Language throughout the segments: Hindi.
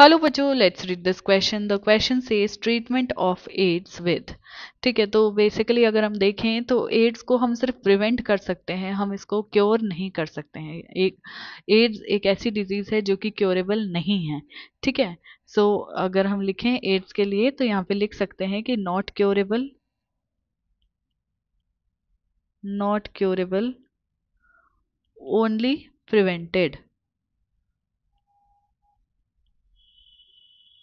हेलो बच्चों let's read this question the question says treatment of AIDS with ठीक है तो बेसिकली अगर हम देखें तो एड्स को हम सिर्फ प्रिवेंट कर सकते हैं हम इसको क्योर नहीं कर सकते हैं एक एड्स एक ऐसी डिजीज़ है जो कि क्योरेबल नहीं है ठीक है सो अगर हम लिखें एड्स के लिए तो यहाँ पे लिख सकते हैं कि not curable not curable only prevented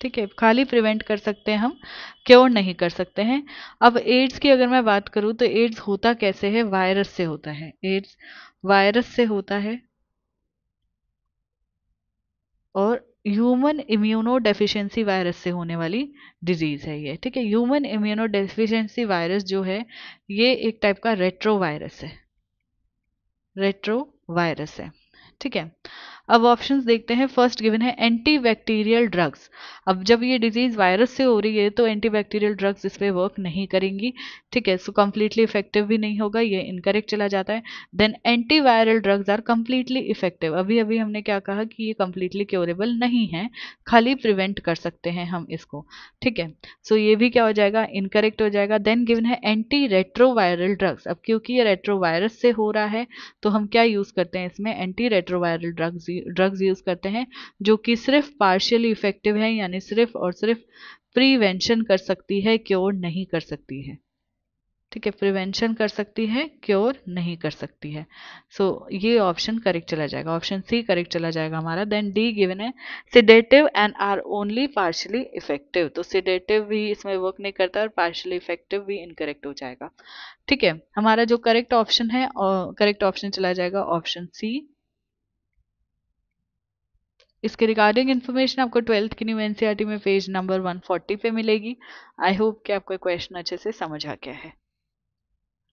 ठीक है खाली प्रिवेंट कर सकते हैं हम क्योर नहीं कर सकते हैं अब एड्स की अगर मैं बात करूं तो एड्स होता कैसे है वायरस से होता है एड्स वायरस से होता है और ह्यूमन इम्यूनो डेफिशिएंसी वायरस से होने वाली डिजीज़ है ये ठीक है ह्यूमन इम्यूनो डेफिशिएंसी वायरस जो है ये एक टाइप का रेट्रो वायरस है रेट्रो वायरस है ठीक है अब ऑप्शन देखते हैं फर्स्ट गिवन है एंटी बैक्टीरियल ड्रग्स अब जब ये डिजीज वायरस से हो रही है तो एंटी बैक्टीरियल ड्रग्स इस पर वर्क नहीं करेंगी ठीक है सो कम्प्लीटली इफेक्टिव भी नहीं होगा ये इनकरेक्ट चला जाता है then anti viral drugs are completely effective अभी अभी हमने क्या कहा कि ये कम्प्लीटली क्योरेबल नहीं है खाली प्रिवेंट कर सकते हैं हम इसको ठीक है सो so, ये भी क्या हो जाएगा इनकरेक्ट हो जाएगा देन गिवन है एंटी रेट्रोवायरल ड्रग्स अब क्योंकि ये रेट्रोवायरस से हो रहा है तो हम क्या यूज़ करते हैं इसमें anti retroviral drugs drugs use करते हैं जो कि सिर्फ पार्शियली इफ़ेक्टिव है यानी सिर्फ और सिर्फ प्रिवेंशन कर सकती है क्योर नहीं कर सकती है ठीक है प्रिवेंशन कर सकती है क्योर नहीं कर सकती है सो so, ये ऑप्शन करेक्ट चला जाएगा ऑप्शन सी करेक्ट चला जाएगा हमारा देन डी गिवन है sedative and are only partially effective तो सिडेटिव भी इसमें वर्क नहीं करता और पार्शियली इफेक्टिव भी इनकरेक्ट हो जाएगा ठीक है हमारा जो करेक्ट ऑप्शन है करेक्ट ऑप्शन चला जाएगा ऑप्शन सी इसके रिगार्डिंग इन्फॉर्मेशन आपको ट्वेल्थ की न्यू एनसीईआरटी में पेज नंबर 140 पे मिलेगी आई होप कि आपको क्वेश्चन अच्छे से समझ आ गया है